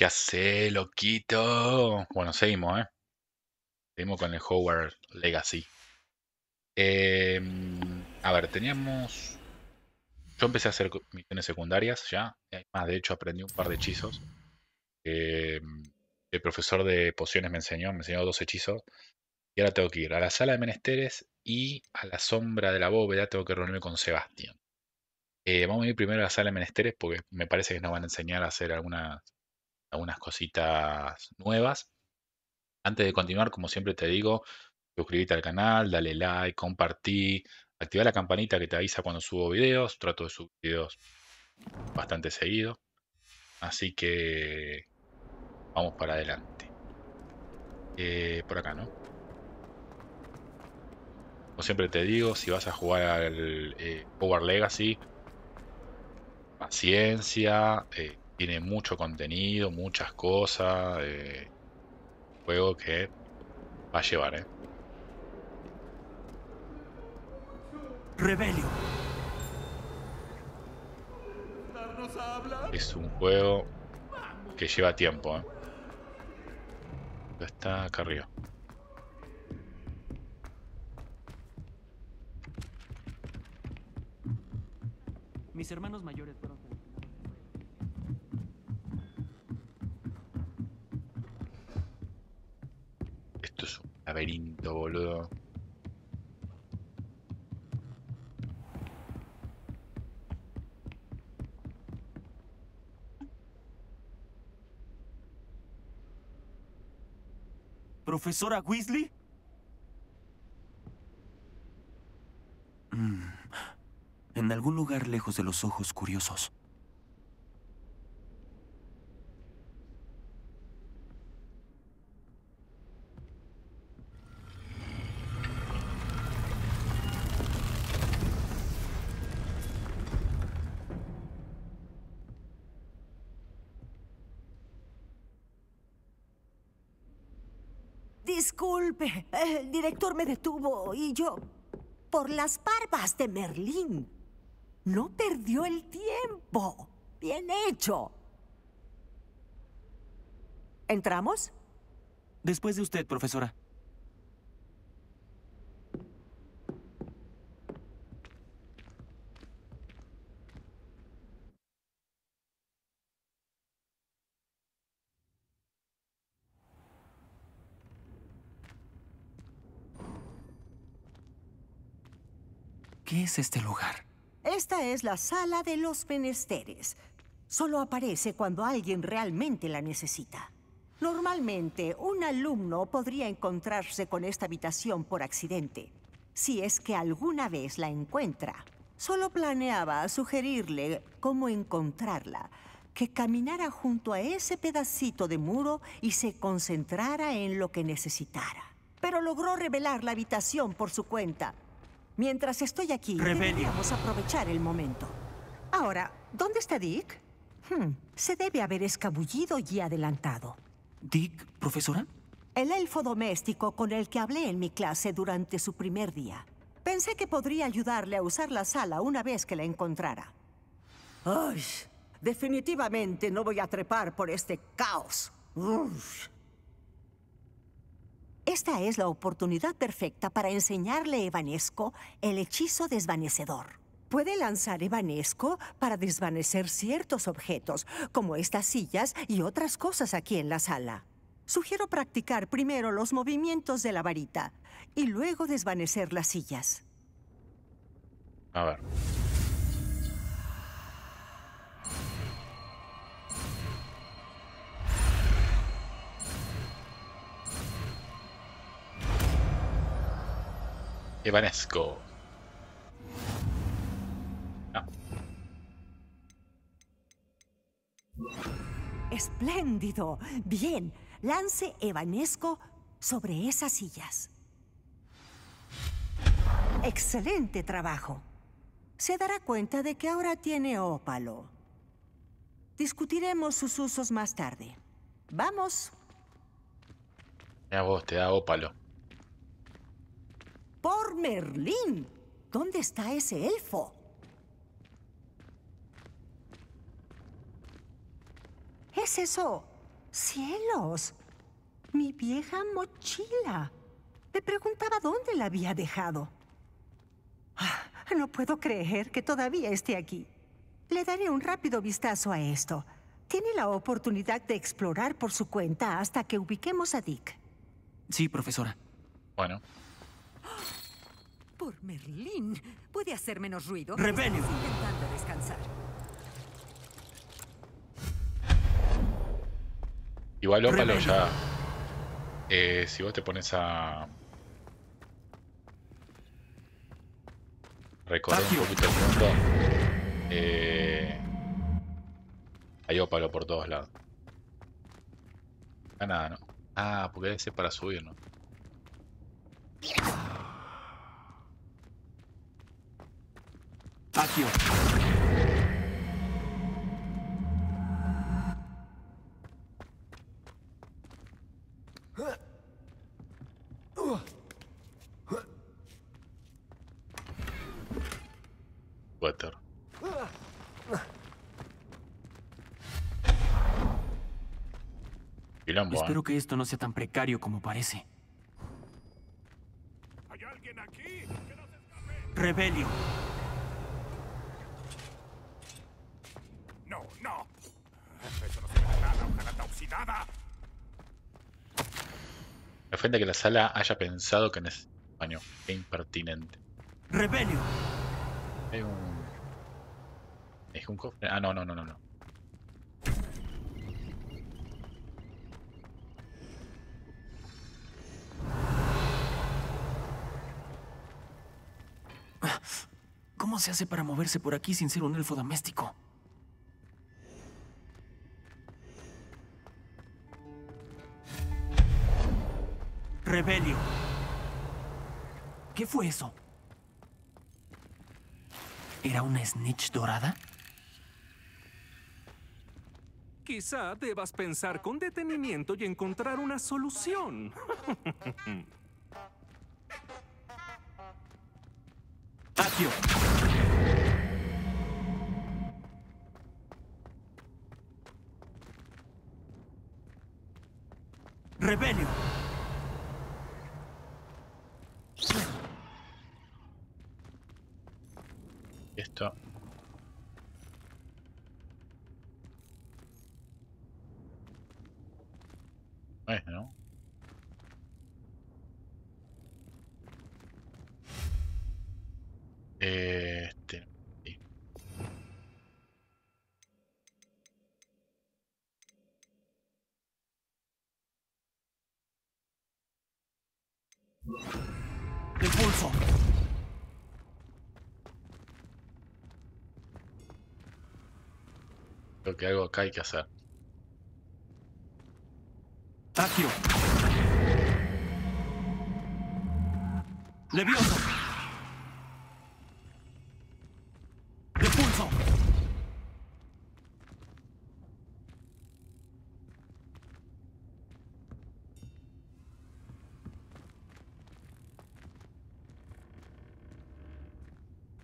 ¿Qué hace, loquito? Bueno, seguimos, ¿eh? Seguimos con el Howard Legacy. Em, a ver, teníamos... Yo empecé a hacer misiones secundarias ya. Además, de hecho, aprendí un par de hechizos. Em, el profesor de pociones me enseñó, me enseñó dos hechizos. Y ahora tengo que ir a la sala de menesteres y a la sombra de la bóveda tengo que reunirme con Sebastián. Eh, vamos a ir primero a la sala de menesteres porque me parece que nos van a enseñar a hacer algunas algunas cositas nuevas. Antes de continuar, como siempre te digo, suscríbete al canal, dale like, compartí, activa la campanita que te avisa cuando subo videos. Trato de subir videos bastante seguido. Así que vamos para adelante. Eh, por acá, ¿no? Como siempre te digo, si vas a jugar al eh, Power Legacy, paciencia, eh, tiene mucho contenido, muchas cosas. Eh, juego que va a llevar, ¿eh? Rebelio. Es un juego que lleva tiempo, ¿eh? Está acá arriba. Mis hermanos mayores un laberinto, boludo. ¿Profesora Weasley? Mm. En algún lugar lejos de los ojos curiosos. Héctor me detuvo y yo... Por las barbas de Merlín. No perdió el tiempo. Bien hecho. ¿Entramos? Después de usted, profesora. ¿Qué es este lugar? Esta es la sala de los menesteres. Solo aparece cuando alguien realmente la necesita. Normalmente, un alumno podría encontrarse con esta habitación por accidente, si es que alguna vez la encuentra. Solo planeaba sugerirle cómo encontrarla, que caminara junto a ese pedacito de muro y se concentrara en lo que necesitara. Pero logró revelar la habitación por su cuenta, Mientras estoy aquí, vamos a aprovechar el momento. Ahora, ¿dónde está Dick? Hmm, se debe haber escabullido y adelantado. ¿Dick, profesora? El elfo doméstico con el que hablé en mi clase durante su primer día. Pensé que podría ayudarle a usar la sala una vez que la encontrara. ¡Ay! Definitivamente no voy a trepar por este caos. Esta es la oportunidad perfecta para enseñarle a Evanesco el hechizo desvanecedor. Puede lanzar Evanesco para desvanecer ciertos objetos, como estas sillas y otras cosas aquí en la sala. Sugiero practicar primero los movimientos de la varita y luego desvanecer las sillas. A ver. Evanesco. Ah. Espléndido. Bien, lance Evanesco sobre esas sillas. Excelente trabajo. Se dará cuenta de que ahora tiene ópalo. Discutiremos sus usos más tarde. Vamos. vos, te da ópalo. ¡Por Merlín! ¿Dónde está ese elfo? ¿Es eso? ¡Cielos! Mi vieja mochila. Me preguntaba dónde la había dejado. Ah, no puedo creer que todavía esté aquí. Le daré un rápido vistazo a esto. Tiene la oportunidad de explorar por su cuenta hasta que ubiquemos a Dick. Sí, profesora. Bueno, Por Merlín. ¿Puede hacer menos ruido? ¡Rebelio! intentando descansar. Igual ópalo ya. Eh, si vos te pones a. Recorrer un poquito el Eh, hay ópalo por todos lados. Ah, nada, ¿no? Ah, porque ese es para subir, ¿no? Acción. Water. Espero ¿eh? que esto no sea tan precario como parece. ¿Hay alguien aquí? ¡Que no escape! Rebelio. ofende que la sala haya pensado que en ese baño. Qué impertinente. Rebelio. ¿Es un cofre? Ah, no, no, no. no. ¿Cómo se hace para moverse por aquí sin ser un elfo doméstico? fue eso? ¿Era una snitch dorada? Quizá debas pensar con detenimiento y encontrar una solución. adió Rebelión. que algo que hay que hacer. Le Levioso. Repulso.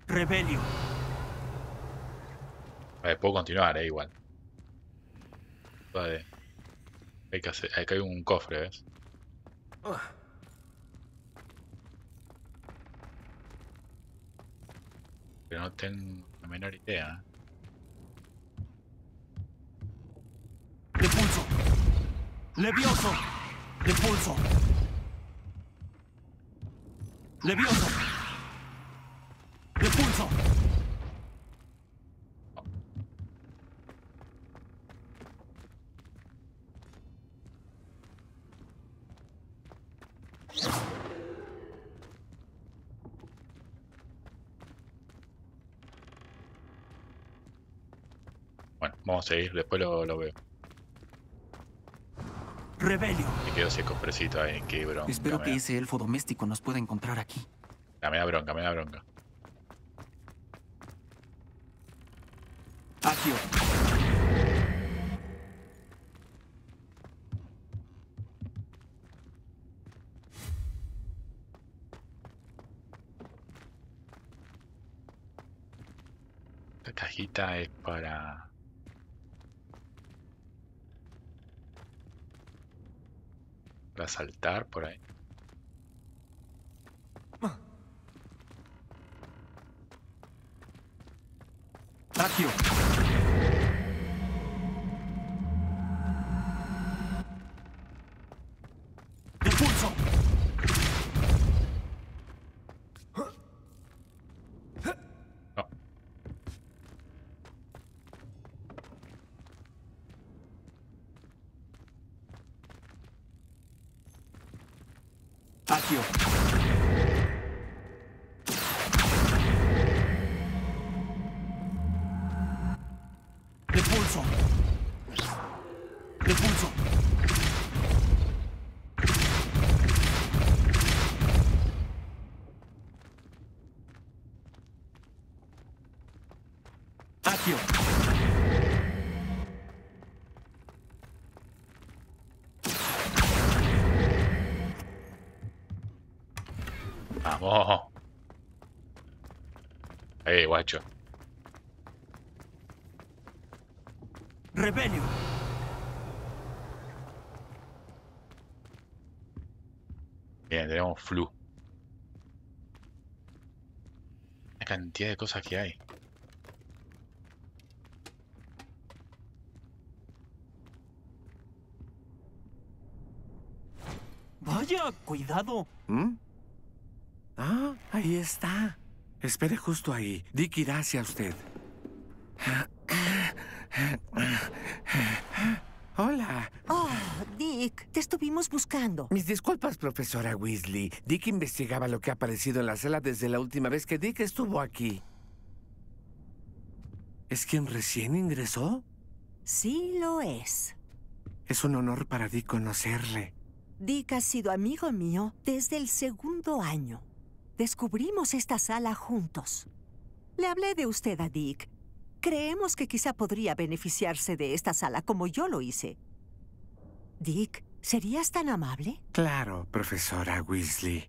Rebelio. puedo continuar, eh, igual. Hay que hacer, acá hay un cofre, ¿ves? Pero no tengo la menor idea. ¿eh? ¡Depulso! Levioso. ¡Depulso! Levioso. vamos a seguir, después lo, veo. Rebelio. Me quedo ese copresito ahí, qué bronca. Espero que ese elfo doméstico nos pueda encontrar aquí. Dame la bronca, me da bronca. Akio, saltar por ahí attack you. Oh. Eh, guacho. Rebelio. Bien, tenemos flu. La cantidad de cosas que hay. Vaya, cuidado. ¿Mm? está. Espere justo ahí. Dick irá hacia usted. Hola. Oh, Dick, te estuvimos buscando. Mis disculpas, profesora Weasley. Dick investigaba lo que ha aparecido en la sala desde la última vez que Dick estuvo aquí. ¿Es quien recién ingresó? Sí, lo es. Es un honor para Dick conocerle. Dick ha sido amigo mío desde el segundo año. Descubrimos esta sala juntos. Le hablé de usted a Dick. Creemos que quizá podría beneficiarse de esta sala como yo lo hice. Dick, ¿serías tan amable? Claro, profesora Weasley.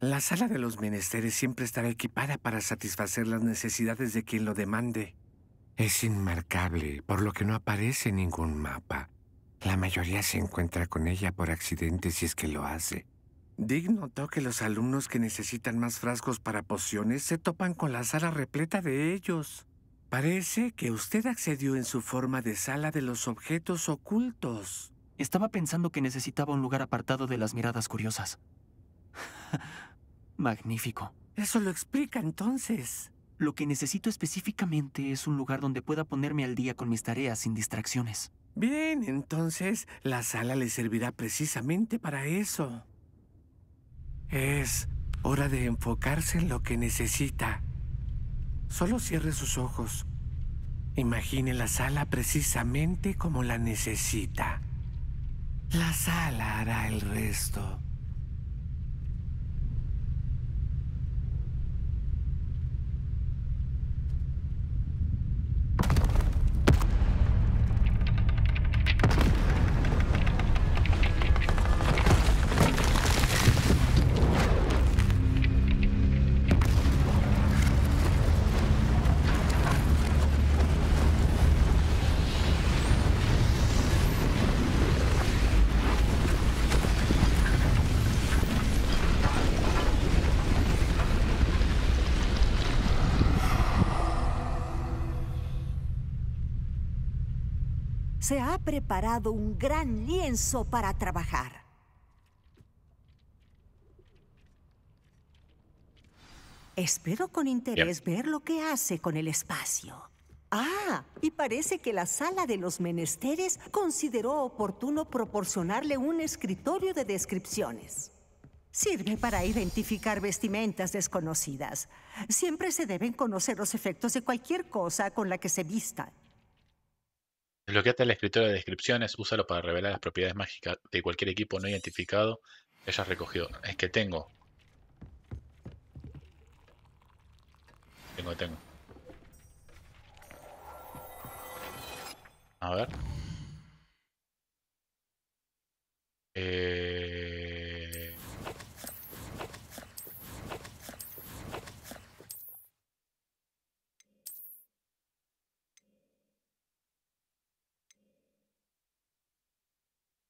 La sala de los menesteres siempre estará equipada para satisfacer las necesidades de quien lo demande. Es inmarcable, por lo que no aparece ningún mapa. La mayoría se encuentra con ella por accidente si es que lo hace. Dick notó que los alumnos que necesitan más frascos para pociones se topan con la sala repleta de ellos. Parece que usted accedió en su forma de sala de los objetos ocultos. Estaba pensando que necesitaba un lugar apartado de las miradas curiosas. Magnífico. Eso lo explica entonces. Lo que necesito específicamente es un lugar donde pueda ponerme al día con mis tareas sin distracciones. Bien, entonces la sala le servirá precisamente para eso. Es hora de enfocarse en lo que necesita. Solo cierre sus ojos. Imagine la sala precisamente como la necesita. La sala hará el resto. se ha preparado un gran lienzo para trabajar. Espero con interés ver lo que hace con el espacio. Ah, y parece que la sala de los menesteres consideró oportuno proporcionarle un escritorio de descripciones. Sirve para identificar vestimentas desconocidas. Siempre se deben conocer los efectos de cualquier cosa con la que se vista que Desbloqueate la escritora de descripciones, úsalo para revelar las propiedades mágicas de cualquier equipo no identificado que hayas recogido. Es que tengo. Tengo, tengo. A ver. Eh...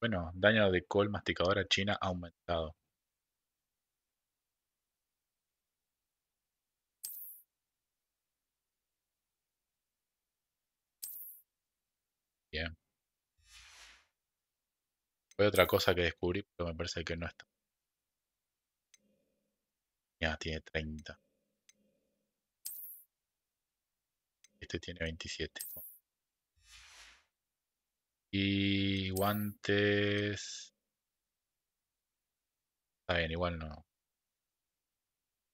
Bueno, daño de col masticadora china ha aumentado. Bien. Fue otra cosa que descubrí, pero me parece que no está. Ya, tiene 30. Este tiene 27. Y guantes. Está bien, igual no.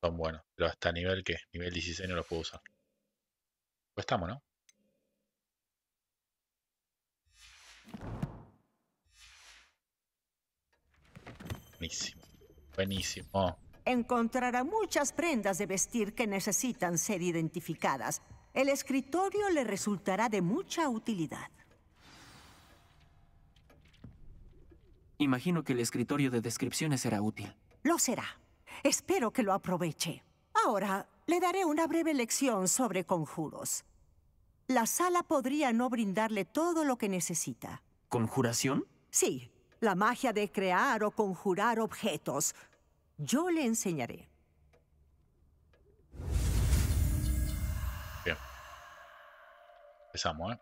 Son buenos. Pero hasta nivel que, nivel 16 no los puedo usar. Pues estamos, ¿no? Buenísimo. Buenísimo. Oh. Encontrará muchas prendas de vestir que necesitan ser identificadas. El escritorio le resultará de mucha utilidad. Imagino que el escritorio de descripciones será útil. Lo será. Espero que lo aproveche. Ahora, le daré una breve lección sobre conjuros. La sala podría no brindarle todo lo que necesita. ¿Conjuración? Sí, la magia de crear o conjurar objetos. Yo le enseñaré. Bien. Empezamos, ¿eh?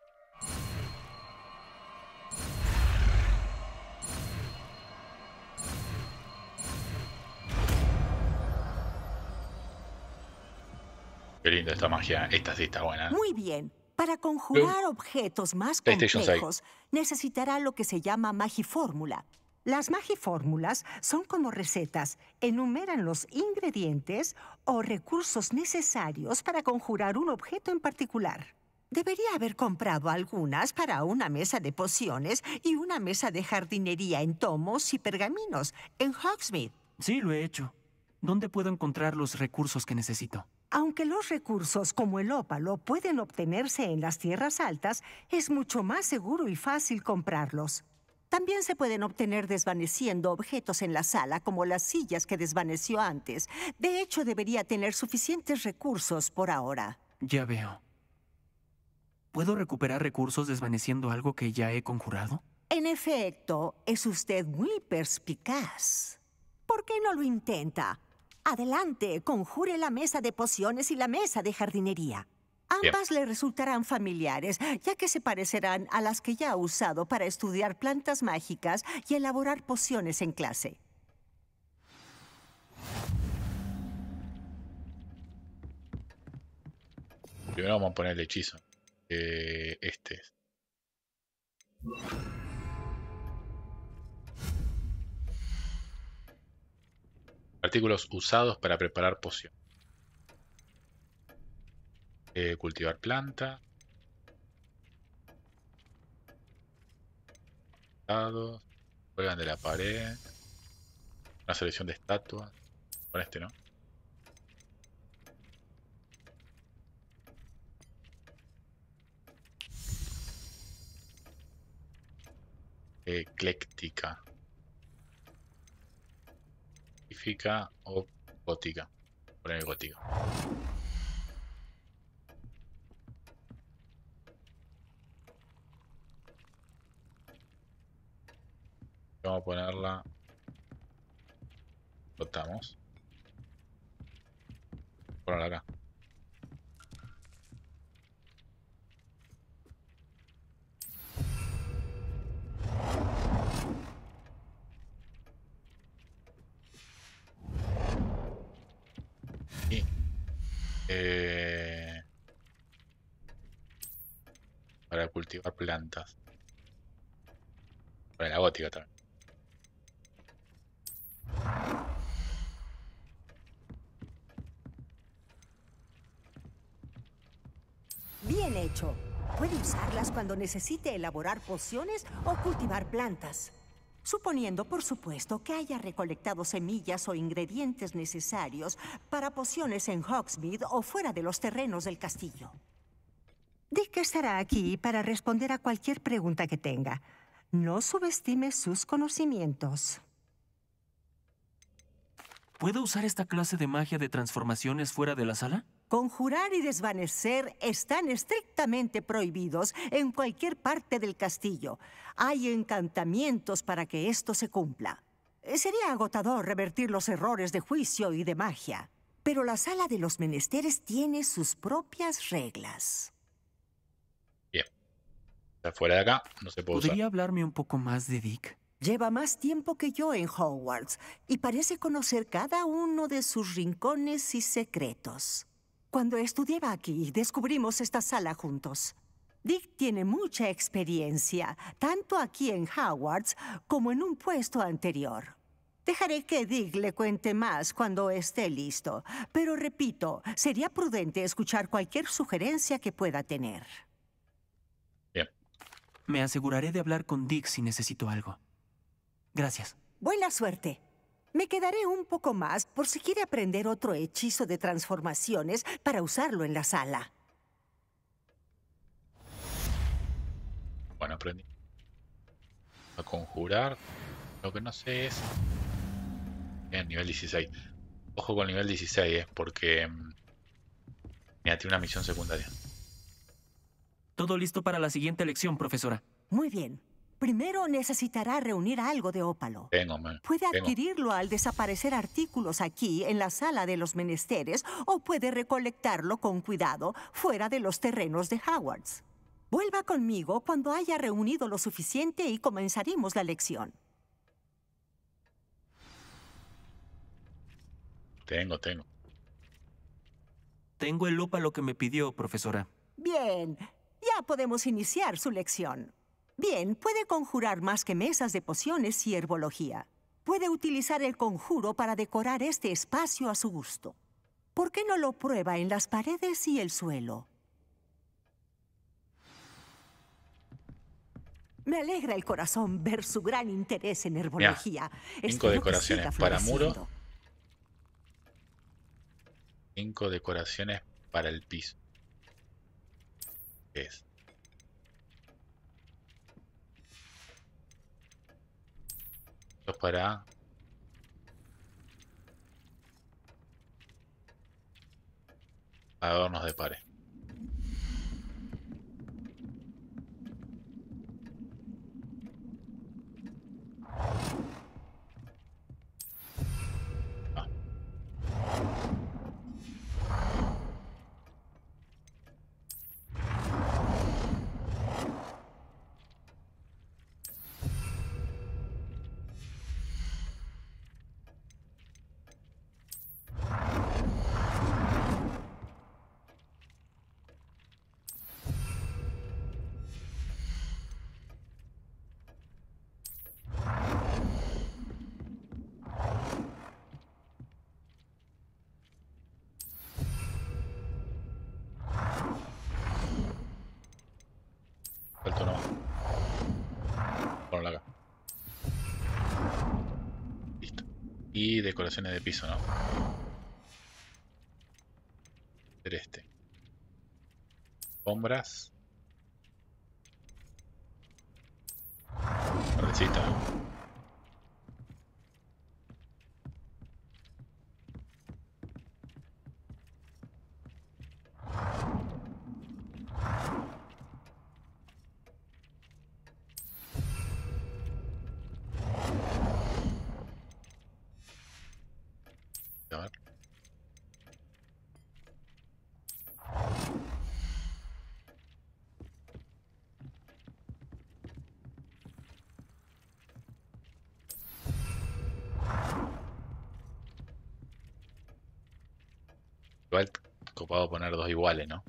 Qué linda esta magia. Esta sí buena. Muy bien. Para conjurar objetos más complejos, necesitará lo que se llama magifórmula. Las magifórmulas son como recetas, enumeran los ingredientes o recursos necesarios para conjurar un objeto en particular. Debería haber comprado algunas para una mesa de pociones y una mesa de jardinería en tomos y pergaminos en Hogsmeade. Sí, lo he hecho. ¿Dónde puedo encontrar los recursos que necesito? Aunque los recursos como el ópalo pueden obtenerse en las tierras altas, es mucho más seguro y fácil comprarlos. También se pueden obtener desvaneciendo objetos en la sala, como las sillas que desvaneció antes. De hecho, debería tener suficientes recursos por ahora. Ya veo. ¿Puedo recuperar recursos desvaneciendo algo que ya he conjurado? En efecto, es usted muy perspicaz. ¿Por qué no lo intenta? Adelante, conjure la mesa de pociones y la mesa de jardinería. Ambas le resultarán familiares, ya que se parecerán a las que ya ha usado para estudiar plantas mágicas y elaborar pociones en clase. Primero vamos a poner el hechizo. Eh, este artículos usados para preparar poción. Eh, cultivar planta. Juegan de la pared. Una selección de estatuas. Con este no. Ecléctica científica o gótica. Poner gótica. Vamos a ponerla. Botamos. Ponerla acá. Eh, para cultivar plantas. Para la gótica también. Bien hecho. Puede usarlas cuando necesite elaborar pociones o cultivar plantas suponiendo, por supuesto, que haya recolectado semillas o ingredientes necesarios para pociones en Hogsmeade o fuera de los terrenos del castillo. Dick estará aquí para responder a cualquier pregunta que tenga. No subestime sus conocimientos. ¿Puedo usar esta clase de magia de transformaciones fuera de la sala? Conjurar y desvanecer están estrictamente prohibidos en cualquier parte del castillo. Hay encantamientos para que esto se cumpla. Eh, sería agotador revertir los errores de juicio y de magia, pero la sala de los menesteres tiene sus propias reglas. Bien. Está fuera de acá, no se ¿Podría hablarme un poco más de Dick? Lleva más tiempo que yo en Hogwarts y parece conocer cada uno de sus rincones y secretos cuando estudiaba aquí, descubrimos esta sala juntos. Dick tiene mucha experiencia, tanto aquí en Howard's como en un puesto anterior. Dejaré que Dick le cuente más cuando esté listo, pero repito, sería prudente escuchar cualquier sugerencia que pueda tener. Bien. Me aseguraré de hablar con Dick si necesito algo. Gracias. Buena suerte. Me quedaré un poco más por si quiere aprender otro hechizo de transformaciones para usarlo en la sala. Bueno, aprendí a conjurar. Lo que no sé es... Bien, eh, nivel 16. Ojo con nivel 16, eh, porque... Mm, mira, tiene una misión secundaria. Todo listo para la siguiente lección, profesora. Muy bien. Primero necesitará reunir algo de ópalo. Tengo, Puede adquirirlo al desaparecer artículos aquí en la sala de los menesteres o puede recolectarlo con cuidado fuera de los terrenos de Howards. Vuelva conmigo cuando haya reunido lo suficiente y comenzaremos la lección. Tengo, tengo. Tengo el ópalo que me pidió, profesora. Bien, ya podemos iniciar su lección. Bien, puede conjurar más que mesas de pociones y herbología. Puede utilizar el conjuro para decorar este espacio a su gusto. ¿Por qué no lo prueba en las paredes y el suelo? Me alegra el corazón ver su gran interés en herbología. Cinco decoraciones para muro. Cinco decoraciones para el piso. es? Esto para... Adornos de pared. Y decoraciones de piso, ¿no? Este. Sombras. copado poner dos iguales, ¿no?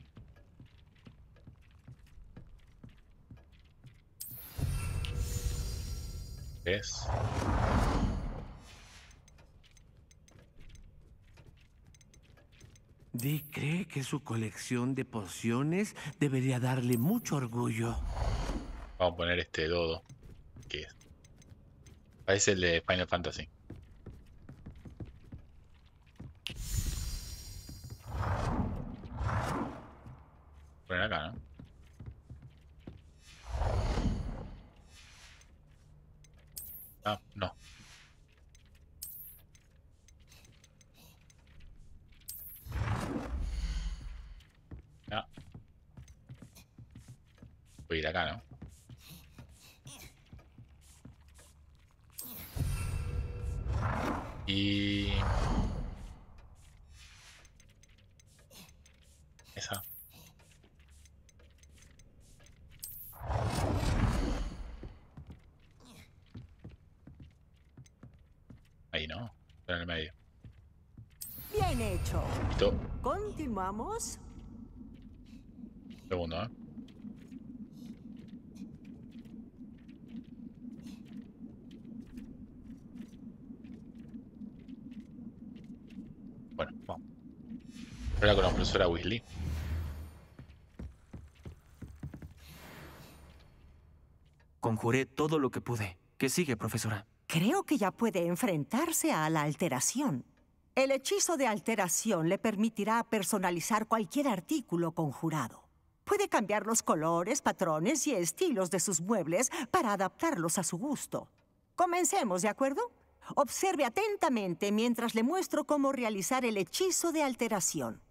es? Dee cree que su colección de pociones debería darle mucho orgullo. Vamos a poner este dodo. Que es. Parece el de Final Fantasy. vamos? Segundo, ¿eh? Bueno, vamos. con la profesora Weasley. Conjuré todo lo que pude. ¿Qué sigue, profesora? Creo que ya puede enfrentarse a la alteración. El hechizo de alteración le permitirá personalizar cualquier artículo conjurado. Puede cambiar los colores, patrones y estilos de sus muebles para adaptarlos a su gusto. Comencemos, ¿de acuerdo? Observe atentamente mientras le muestro cómo realizar el hechizo de alteración.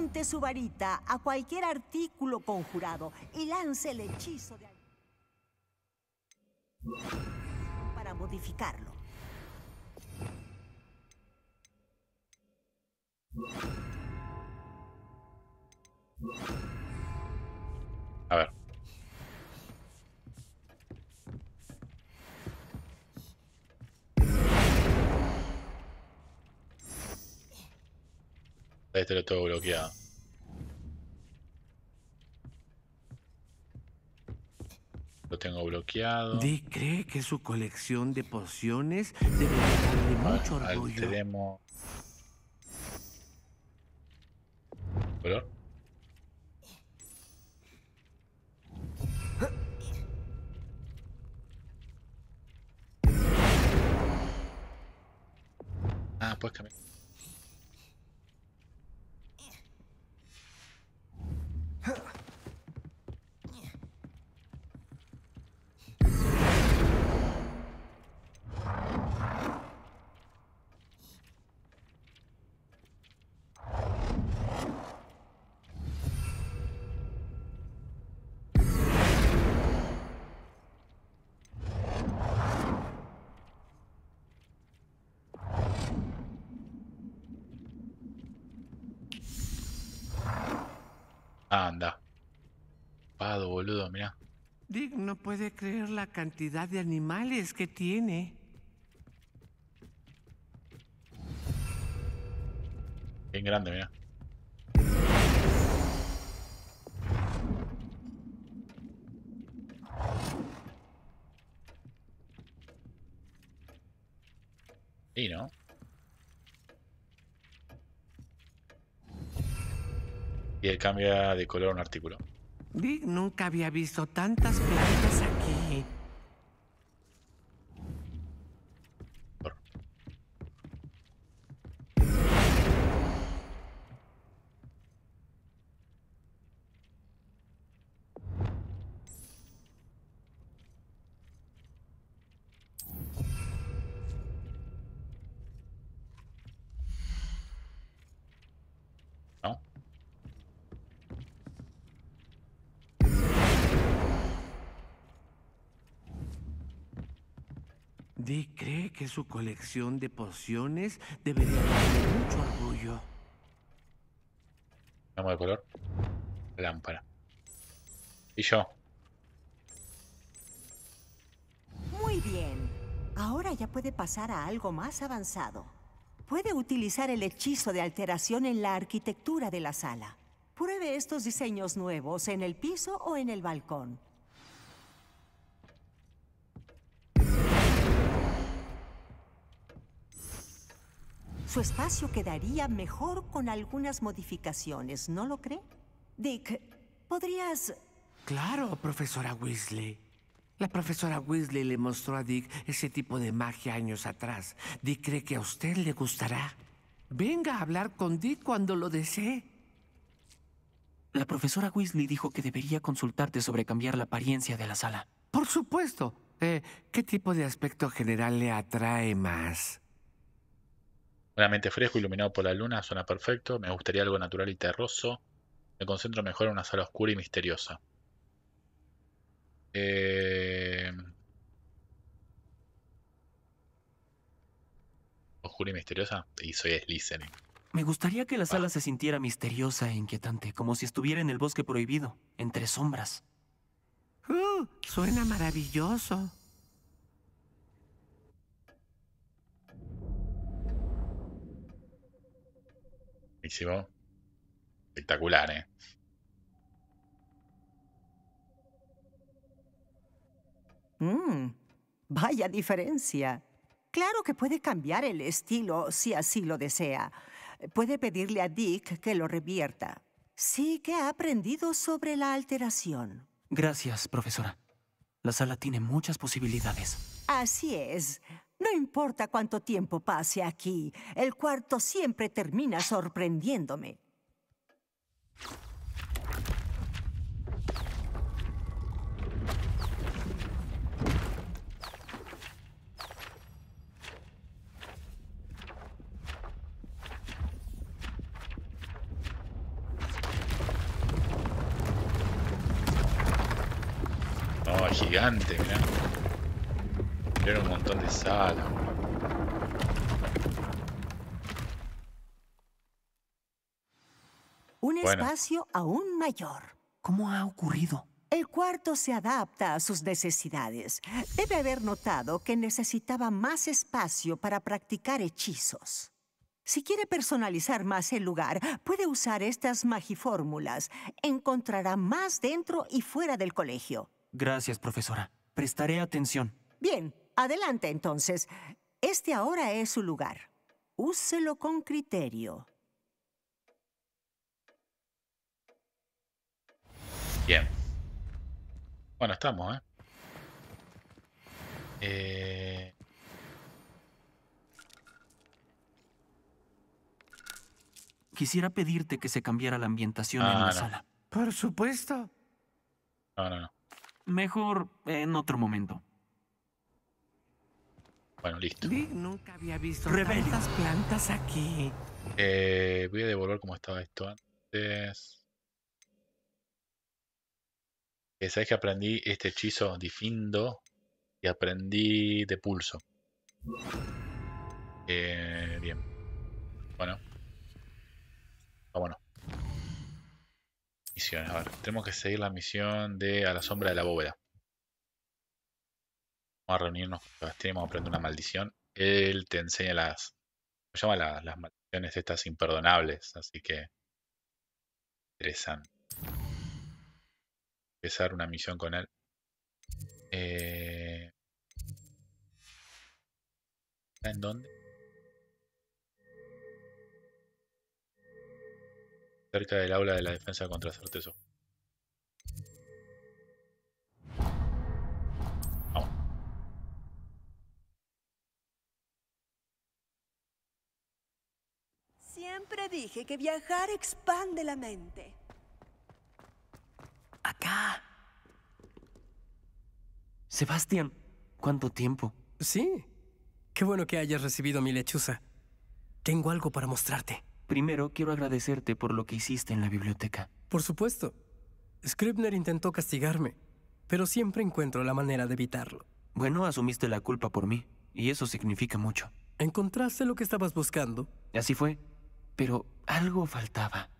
Apunte su varita a cualquier artículo conjurado y lance el hechizo de... para modificarlo. A ver. Este lo tengo bloqueado. Lo tengo bloqueado. ¿De cree que su colección de pociones debe de mucho orgullo. Ah, pues Dick no puede creer la cantidad de animales que tiene. Bien grande, mira. ¿Y ¿no? Y él cambia de color un artículo. Dick nunca había visto tantas plantas su colección de pociones debería darle mucho orgullo. de color. Lámpara. Y yo. Muy bien. Ahora ya puede pasar a algo más avanzado. Puede utilizar el hechizo de alteración en la arquitectura de la sala. Pruebe estos diseños nuevos en el piso o en el balcón. Su espacio quedaría mejor con algunas modificaciones, ¿no lo cree? Dick, ¿podrías...? Claro, profesora Weasley. La profesora Weasley le mostró a Dick ese tipo de magia años atrás. Dick cree que a usted le gustará. Venga a hablar con Dick cuando lo desee. La profesora Weasley dijo que debería consultarte sobre cambiar la apariencia de la sala. Por supuesto. Eh, ¿Qué tipo de aspecto general le atrae más? Realmente fresco, iluminado por la luna, suena perfecto. Me gustaría algo natural y terroso. Me concentro mejor en una sala oscura y misteriosa. Eh, ¿Oscura y misteriosa? Y soy Slytherin. Me gustaría que la ah. sala se sintiera misteriosa e inquietante, como si estuviera en el bosque prohibido, entre sombras. Uh, suena maravilloso. Espectacular, ¿eh? Mm, vaya diferencia. Claro que puede cambiar el estilo si así lo desea. Puede pedirle a Dick que lo revierta. Sí que ha aprendido sobre la alteración. Gracias, profesora. La sala tiene muchas posibilidades. Así es. No importa cuánto tiempo pase aquí, el cuarto siempre termina sorprendiéndome. Oh, gigante, tiene un montón de sal. Un espacio aún mayor. ¿Cómo ha ocurrido? El cuarto se adapta a sus necesidades. Debe haber notado que necesitaba más espacio para practicar hechizos. Si quiere personalizar más el lugar, puede usar estas magifórmulas. Encontrará más dentro y fuera del colegio. Gracias, profesora. Prestaré atención. Bien, Adelante, entonces. Este ahora es su lugar. Úselo con criterio. Bien. Bueno, estamos, ¿eh? eh Quisiera pedirte que se cambiara la ambientación en la sala. Por supuesto. No, no. Mejor en otro momento. Bueno, listo. nunca había visto plantas aquí. Eh, voy a devolver como estaba esto antes. Eh, Sabes que aprendí este hechizo difindo y aprendí de pulso. Eh, bien. Bueno. Vámonos. Misiones. A ver, tenemos que seguir la misión de a la sombra de la bóveda a reunirnos con Sebastián y vamos a aprender una maldición. Él te enseña las. llama las, maldiciones estas imperdonables. Así que. Interesante. Empezar una misión con él. Eh, ¿En dónde? Cerca del aula de la defensa contra certezos. dije que viajar expande la mente. Acá. Sebastián, ¿cuánto tiempo? Sí. Qué bueno que hayas recibido mi lechuza. Tengo algo para mostrarte. Primero, quiero agradecerte por lo que hiciste en la biblioteca. Por supuesto. Scribner intentó castigarme, pero siempre encuentro la manera de evitarlo. Bueno, asumiste la culpa por mí, y eso significa mucho. ¿Encontraste lo que estabas buscando? Así fue pero algo faltaba.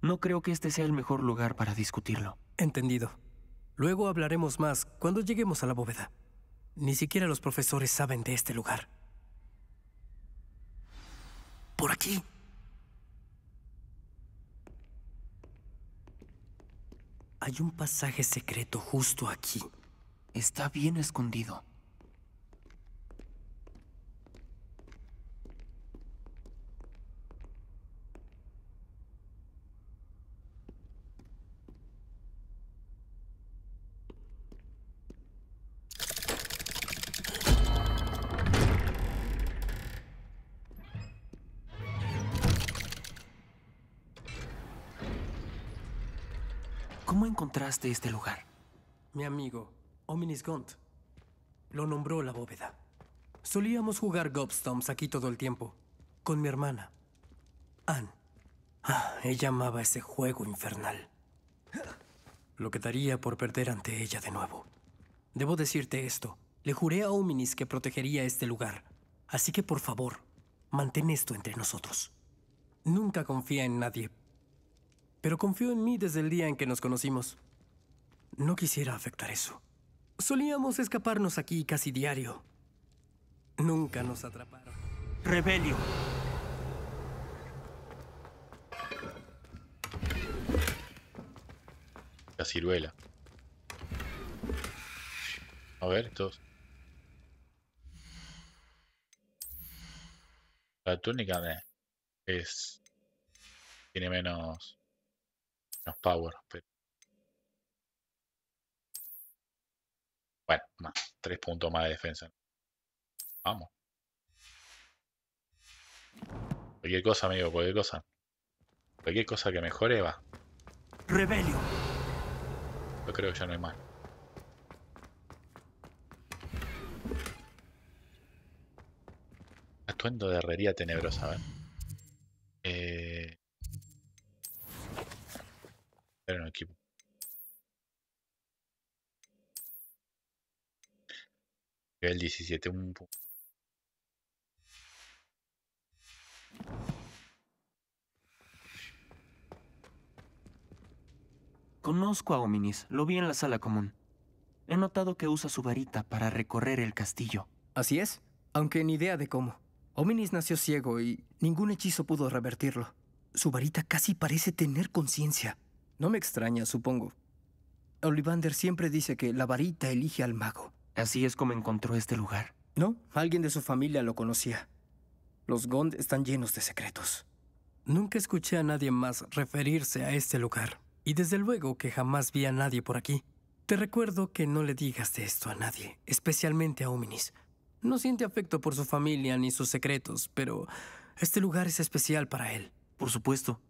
No creo que este sea el mejor lugar para discutirlo. Entendido. Luego hablaremos más cuando lleguemos a la bóveda. Ni siquiera los profesores saben de este lugar. Por aquí. Hay un pasaje secreto justo aquí. Está bien escondido. este lugar. Mi amigo, Ominis Gont, lo nombró la bóveda. Solíamos jugar Gobstones aquí todo el tiempo, con mi hermana, Anne. Ah, ella amaba ese juego infernal. Lo que daría por perder ante ella de nuevo. Debo decirte esto. Le juré a Ominis que protegería este lugar. Así que por favor, mantén esto entre nosotros. Nunca confía en nadie. Pero confió en mí desde el día en que nos conocimos. No quisiera afectar eso. Solíamos escaparnos aquí casi diario. Nunca nos atraparon. Rebelio. La ciruela. A ver, estos. La túnica de es tiene menos, menos power, pero Bueno, más. tres puntos más de defensa. Vamos. Cualquier cosa, amigo, cualquier cosa. Cualquier cosa que mejore va. Rebelio. Yo creo que ya no hay más. Atuendo de herrería tenebrosa, a Eh... Pero un equipo. El 17. Conozco a Ominis, lo vi en la sala común. He notado que usa su varita para recorrer el castillo. Así es, aunque ni idea de cómo. Ominis nació ciego y ningún hechizo pudo revertirlo. Su varita casi parece tener conciencia. No me extraña, supongo. Ollivander siempre dice que la varita elige al mago. Así es como encontró este lugar. No, alguien de su familia lo conocía. Los Gond están llenos de secretos. Nunca escuché a nadie más referirse a este lugar, y desde luego que jamás vi a nadie por aquí. Te recuerdo que no le digas de esto a nadie, especialmente a Ominis. No siente afecto por su familia ni sus secretos, pero este lugar es especial para él. Por supuesto.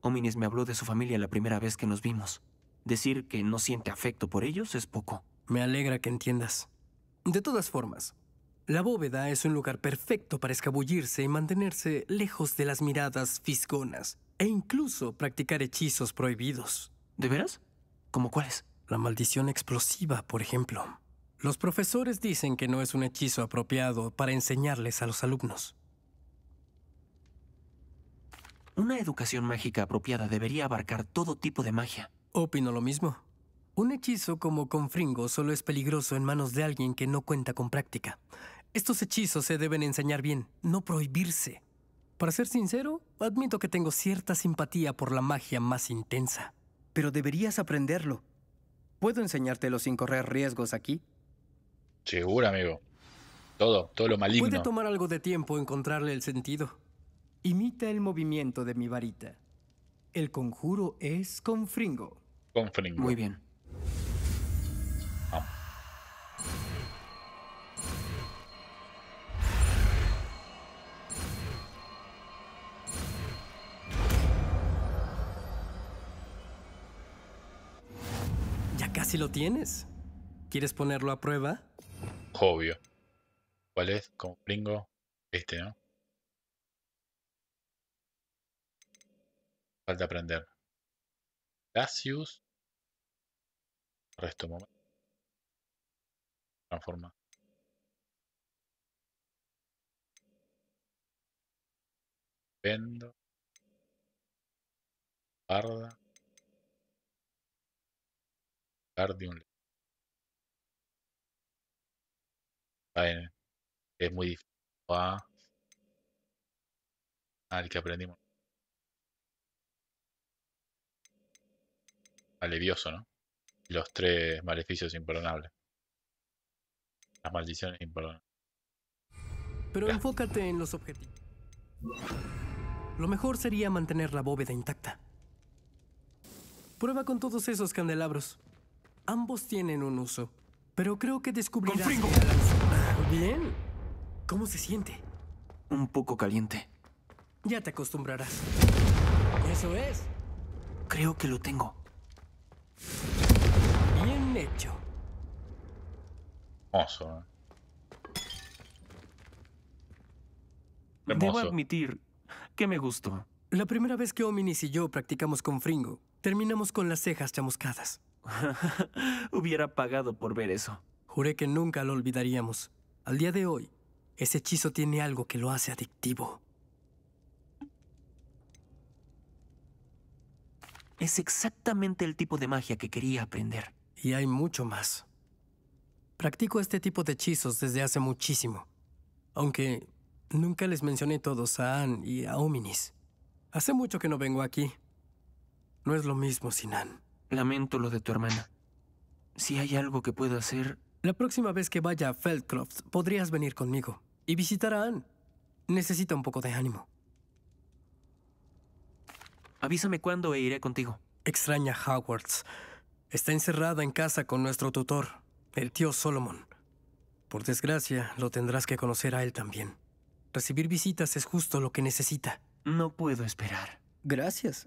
Ominis me habló de su familia la primera vez que nos vimos. Decir que no siente afecto por ellos es poco. Me alegra que entiendas. De todas formas, la bóveda es un lugar perfecto para escabullirse y mantenerse lejos de las miradas fisgonas e incluso practicar hechizos prohibidos. ¿De veras? ¿Cómo cuáles? La maldición explosiva, por ejemplo. Los profesores dicen que no es un hechizo apropiado para enseñarles a los alumnos. Una educación mágica apropiada debería abarcar todo tipo de magia. Opino lo mismo. Un hechizo como Confringo solo es peligroso en manos de alguien que no cuenta con práctica. Estos hechizos se deben enseñar bien, no prohibirse. Para ser sincero, admito que tengo cierta simpatía por la magia más intensa. Pero deberías aprenderlo. ¿Puedo enseñártelo sin correr riesgos aquí? Seguro, amigo. Todo, todo lo maligno. Puede tomar algo de tiempo encontrarle el sentido. Imita el movimiento de mi varita. El conjuro es confringo. Confringo. Muy bien. si lo tienes. ¿Quieres ponerlo a prueba? Obvio. ¿Cuál es? Como gringo. Este, ¿no? Falta aprender. gracias Resto momento. Transforma. Vendo. parda es muy difícil al ah. ah, que aprendimos alevioso ¿no? los tres maleficios imperdonables las maldiciones imperdonables pero enfócate en los objetivos lo mejor sería mantener la bóveda intacta prueba con todos esos candelabros ambos tienen un uso. Pero creo que descubrirás... ¡Con fringo! Ah, bien. ¿Cómo se siente? Un poco caliente. Ya te acostumbrarás. Eso es. Creo que lo tengo. Bien hecho. Me ¿eh? Debo admitir que me gustó. La primera vez que Ominis y yo practicamos con Fringo, terminamos con las cejas chamuscadas. Hubiera pagado por ver eso. Juré que nunca lo olvidaríamos. Al día de hoy, ese hechizo tiene algo que lo hace adictivo. Es exactamente el tipo de magia que quería aprender. Y hay mucho más. Practico este tipo de hechizos desde hace muchísimo. Aunque nunca les mencioné todos a Anne y a Ominis. Hace mucho que no vengo aquí. No es lo mismo sin Anne. Lamento lo de tu hermana. Si hay algo que pueda hacer... La próxima vez que vaya a Feldcroft, podrías venir conmigo y visitar a Anne. Necesita un poco de ánimo. Avísame cuándo e iré contigo. Extraña Howards. Está encerrada en casa con nuestro tutor, el tío Solomon. Por desgracia, lo tendrás que conocer a él también. Recibir visitas es justo lo que necesita. No puedo esperar. Gracias.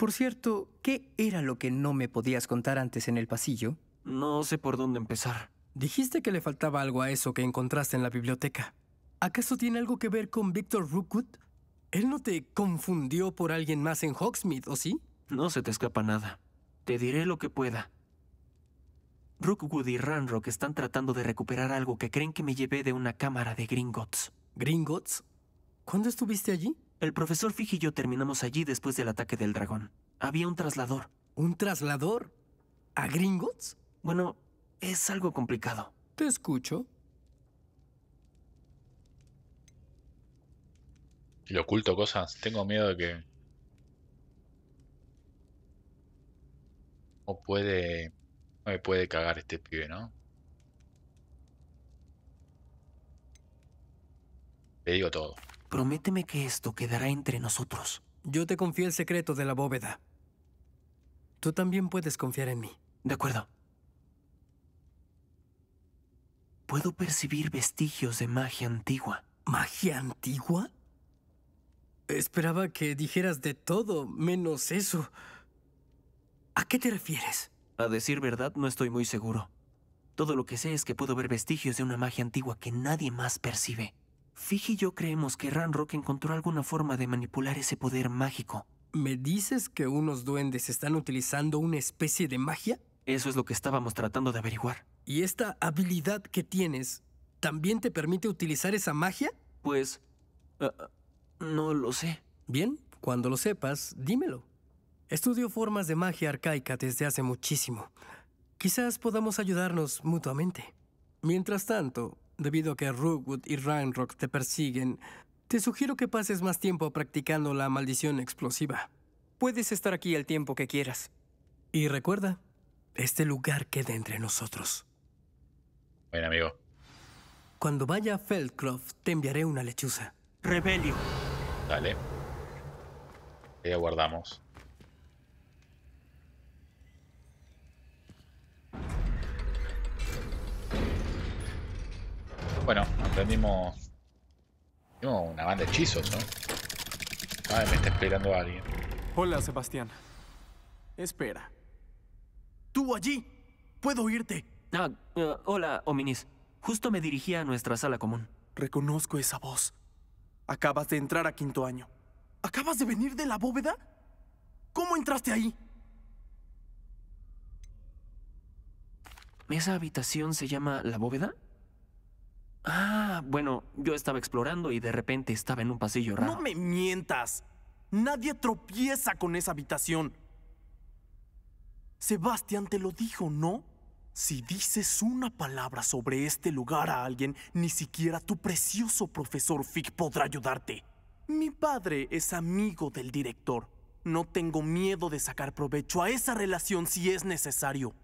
Por cierto, ¿qué era lo que no me podías contar antes en el pasillo? No sé por dónde empezar. Dijiste que le faltaba algo a eso que encontraste en la biblioteca. ¿Acaso tiene algo que ver con Victor Rookwood? Él no te confundió por alguien más en Hogsmeade, ¿o sí? No se te escapa nada. Te diré lo que pueda. Rookwood y Ranrock están tratando de recuperar algo que creen que me llevé de una cámara de Gringotts. ¿Gringotts? ¿Cuándo estuviste allí? El profesor Fiji y yo terminamos allí después del ataque del dragón. Había un traslador. ¿Un traslador? ¿A Gringotts? Bueno, es algo complicado. Te escucho. Le oculto cosas. Tengo miedo de que... No puede... No me puede cagar este pibe, ¿no? Le digo todo. Prométeme que esto quedará entre nosotros. Yo te confío el secreto de la bóveda. Tú también puedes confiar en mí. De acuerdo. Puedo percibir vestigios de magia antigua. ¿Magia antigua? Esperaba que dijeras de todo, menos eso. ¿A qué te refieres? A decir verdad, no estoy muy seguro. Todo lo que sé es que puedo ver vestigios de una magia antigua que nadie más percibe. Fiji y yo creemos que Ranrock encontró alguna forma de manipular ese poder mágico. ¿Me dices que unos duendes están utilizando una especie de magia? Eso es lo que estábamos tratando de averiguar. ¿Y esta habilidad que tienes también te permite utilizar esa magia? Pues... Ah, ah, no lo sé. Bien, cuando lo sepas, dímelo. Estudio formas de magia arcaica desde hace muchísimo. Quizás podamos ayudarnos mutuamente. Mientras tanto, Debido a que Rookwood y Rock te persiguen, te sugiero que pases más tiempo practicando la maldición explosiva. Puedes estar aquí el tiempo que quieras. Y recuerda, este lugar queda entre nosotros. Buen amigo. Cuando vaya a Feldcroft, te enviaré una lechuza. Rebelio. Dale. Y aguardamos. Bueno, aprendimos, una banda de hechizos, ¿no? me está esperando alguien. Hola, Sebastián. Espera. ¡Tú allí! ¡Puedo oírte! Ah, eh, hola, Ominis. Justo me dirigía a nuestra sala común. Reconozco esa voz. Acabas de entrar a quinto año. ¿Acabas de venir de la bóveda? ¿Cómo entraste ahí? ¿Esa habitación se llama la bóveda? Ah, bueno, yo estaba explorando y de repente estaba en un pasillo raro. No me mientas. Nadie tropieza con esa habitación. Sebastián te lo dijo, ¿no? Si dices una palabra sobre este lugar a alguien, ni siquiera tu precioso profesor Fick podrá ayudarte. Mi padre es amigo del director. No tengo miedo de sacar provecho a esa relación si es necesario.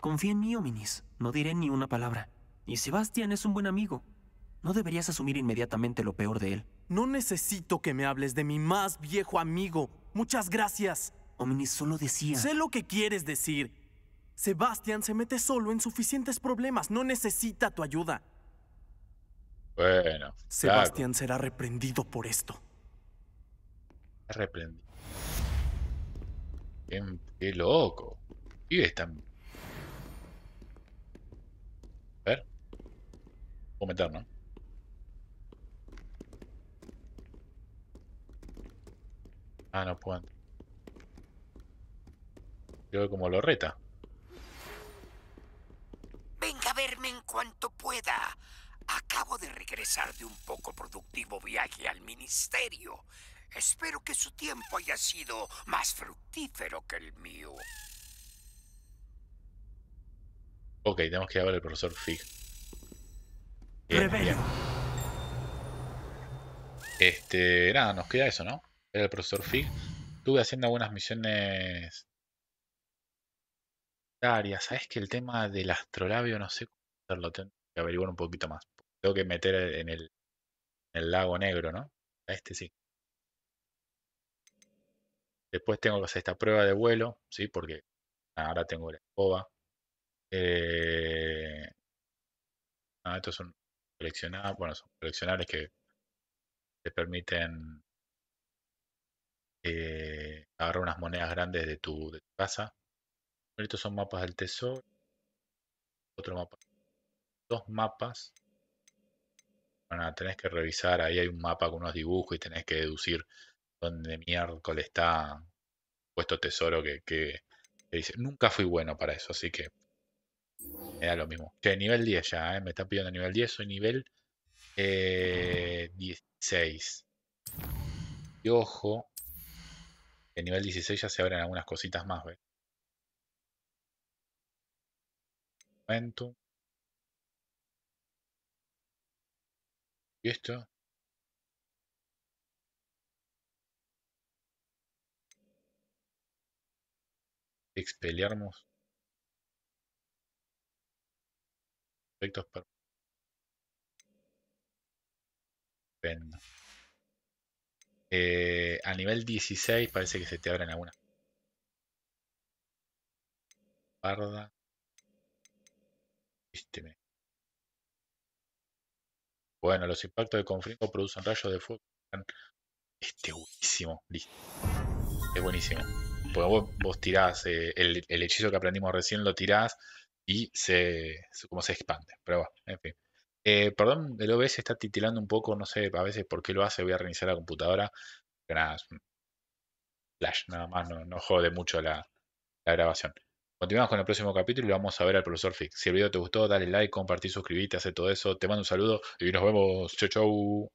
Confía en mí, Ominis No diré ni una palabra. Y Sebastián es un buen amigo. No deberías asumir inmediatamente lo peor de él. No necesito que me hables de mi más viejo amigo. Muchas gracias. Ominis solo decía. Sé lo que quieres decir. Sebastián se mete solo en suficientes problemas. No necesita tu ayuda. Bueno. Sebastián será reprendido por esto. Reprendido. Qué, loco. Y tan. cometer, ¿no? Ah, no puedo. Yo veo como lo reta. Venga a verme en cuanto pueda. Acabo de regresar de un poco productivo viaje al ministerio. Espero que su tiempo haya sido más fructífero que el mío. Ok, tenemos que llevar al profesor Fig. Este, nada, nos queda eso, ¿no? Era el profesor Fig. Estuve haciendo algunas misiones áreas. Sabes que el tema del astrolabio no sé cómo hacerlo, tengo que averiguar un poquito más. Tengo que meter en el, el lago negro, ¿no? este sí. Después tengo que hacer esta prueba de vuelo, ¿sí? Porque ahora tengo la escoba. Eh... Ah, esto son coleccionables, bueno, son coleccionables que te permiten eh, agarrar unas monedas grandes de tu, de casa. Estos son mapas del tesoro. Otro mapa. Dos mapas. Bueno, tenés que revisar. Ahí hay un mapa con unos dibujos y tenés que deducir dónde miércoles está puesto tesoro que, dice. Nunca fui bueno para eso, así que me da lo mismo. Che, nivel 10 ya, ¿eh? me está pidiendo nivel 10, soy nivel 16. Eh, y ojo, en nivel 16 ya se abren algunas cositas más, ¿ves? momento ¿Y esto? Expelearnos. Eh, a nivel 16 parece que se te abren algunas. Parda. Bueno, los impactos de conflicto producen rayos de fuego. Este buenísimo, listo. Es buenísimo. Porque vos, vos tirás, eh, el, el, hechizo que aprendimos recién lo tirás y se, como se expande. Pero bueno, en fin. Eh, perdón, el OBS está titilando un poco, no sé a veces por qué lo hace, voy a reiniciar la computadora. Nada, flash, nada más, no, no jode mucho la, grabación. Continuamos con el próximo capítulo y vamos a ver al profesor Fix. Si el video te gustó, dale like, compartir suscribite, hace todo eso. Te mando un saludo y nos vemos. Chau, chau.